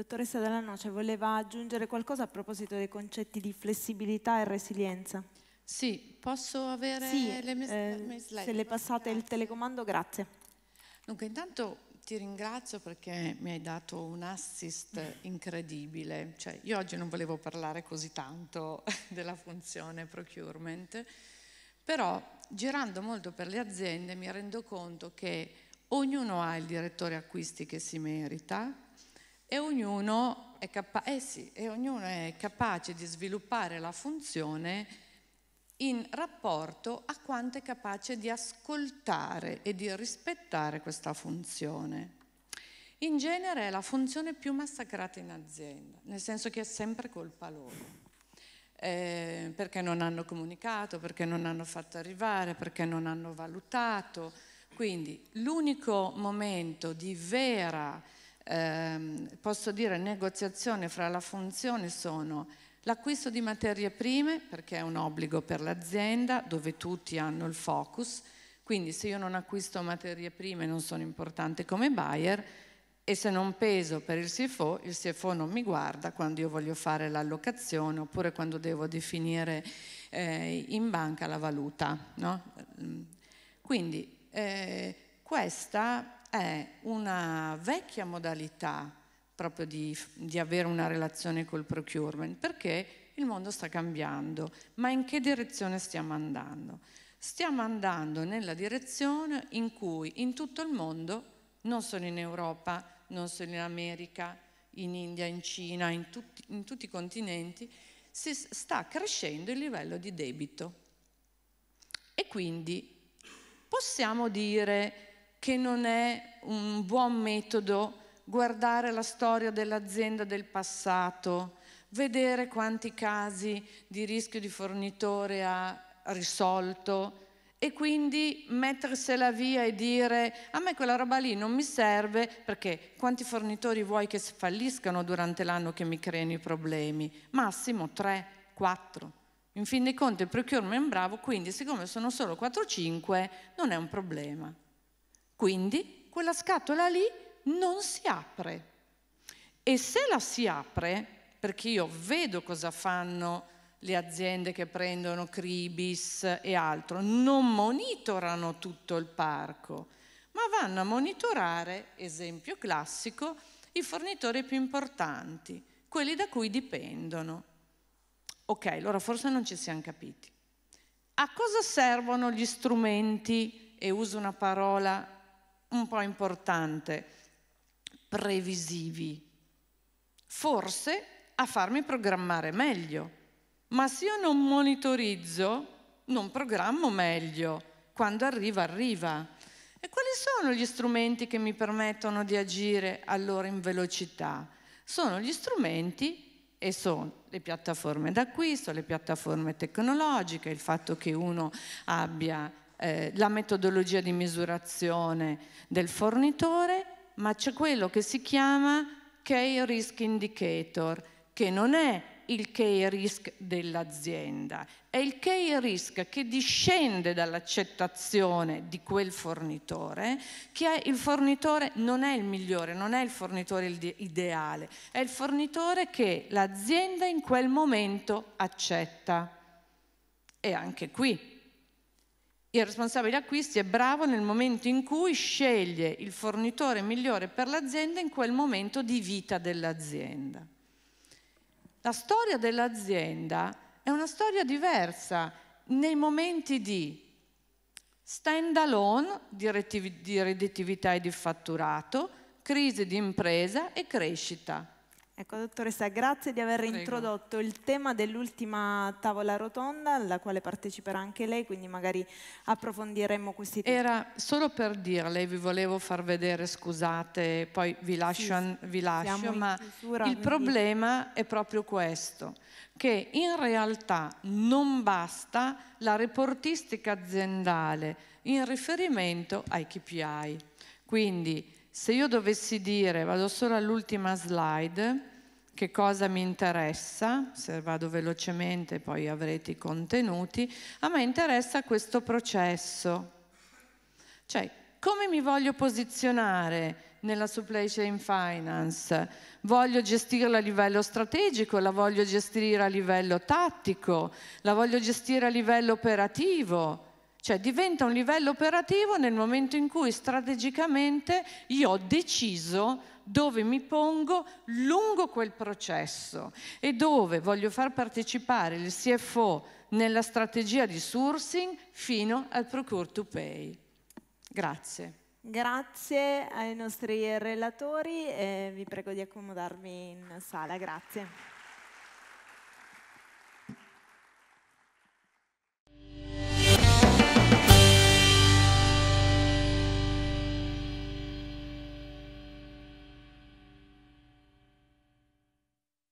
dottoressa Della Noce cioè, voleva aggiungere qualcosa a proposito dei concetti di flessibilità e resilienza. Sì, posso avere sì, le mie, eh, slide? Se le passate grazie. il telecomando, grazie. Dunque, intanto ti ringrazio perché mi hai dato un assist incredibile. Cioè, io oggi non volevo parlare così tanto della funzione procurement, però girando molto per le aziende mi rendo conto che ognuno ha il direttore acquisti che si merita, e ognuno è, capa- eh sì, e ognuno è capace di sviluppare la funzione in rapporto a quanto è capace di ascoltare e di rispettare questa funzione. In genere è la funzione più massacrata in azienda, nel senso che è sempre colpa loro. Eh, perché non hanno comunicato, perché non hanno fatto arrivare, perché non hanno valutato. Quindi l'unico momento di vera eh, posso dire negoziazione fra la funzione sono l'acquisto di materie prime, perché è un obbligo per l'azienda, dove tutti hanno il focus, quindi se io non acquisto materie prime non sono importante come buyer e se non peso per il CFO, il CFO non mi guarda quando io voglio fare l'allocazione oppure quando devo definire eh, in banca la valuta. No? Ehm, quindi eh, questa è una vecchia modalità proprio di, di, avere una relazione col procurement, perché il mondo sta cambiando, ma in che direzione stiamo andando? Stiamo andando nella direzione in cui in tutto il mondo, non solo in Europa, non solo in America, in India, in Cina, in tutti, in tutti i continenti, si sta crescendo il livello di debito. E quindi possiamo dire che non è un buon metodo guardare la storia dell'azienda del passato, vedere quanti casi di rischio di fornitore ha risolto e quindi mettersela via e dire a me quella roba lì non mi serve perché quanti fornitori vuoi che falliscano durante l'anno che mi creino i problemi? Massimo 3, 4. In fin dei conti il procurement è bravo, quindi siccome sono solo 4-5 non è un problema. Quindi quella scatola lì non si apre. E se la si apre, perché io vedo cosa fanno le aziende che prendono Cribis e altro, non monitorano tutto il parco, ma vanno a monitorare, esempio classico, i fornitori più importanti, quelli da cui dipendono. Ok, allora forse non ci siamo capiti. A cosa servono gli strumenti, e uso una parola un po' importante, previsivi, forse a farmi programmare meglio. Ma se io non monitorizzo, non programmo meglio. Quando arriva, arriva. E quali sono gli strumenti che mi permettono di agire allora in velocità? Sono gli strumenti e sono le piattaforme d'acquisto, le piattaforme tecnologiche, il fatto che uno abbia eh, la metodologia di misurazione del fornitore, ma c'è quello che si chiama Key Risk Indicator, che non è il key risk dell'azienda, è il key risk che discende dall'accettazione di quel fornitore, che è il fornitore non è il migliore, non è il fornitore ideale, è il fornitore che l'azienda in quel momento accetta. E anche qui il responsabile acquisti è bravo nel momento in cui sceglie il fornitore migliore per l'azienda in quel momento di vita dell'azienda. La storia dell'azienda è una storia diversa nei momenti di stand alone di redditività e di fatturato, crisi di impresa e crescita. Ecco, dottoressa, grazie di aver Prego. introdotto il tema dell'ultima tavola rotonda alla quale parteciperà anche lei, quindi magari approfondiremo questi temi. Era solo per dirle, vi volevo far vedere, scusate, poi vi lascio, sì, vi lascio ma chiusura, il problema dico. è proprio questo, che in realtà non basta la reportistica aziendale in riferimento ai KPI. Quindi se io dovessi dire, vado solo all'ultima slide, che cosa mi interessa, se vado velocemente poi avrete i contenuti, a me interessa questo processo. Cioè, come mi voglio posizionare nella supply chain finance? Voglio gestirla a livello strategico, la voglio gestire a livello tattico, la voglio gestire a livello operativo. Cioè diventa un livello operativo nel momento in cui strategicamente io ho deciso dove mi pongo lungo quel processo e dove voglio far partecipare il CFO nella strategia di sourcing fino al procure to pay. Grazie. Grazie ai nostri relatori e vi prego di accomodarvi in sala, grazie.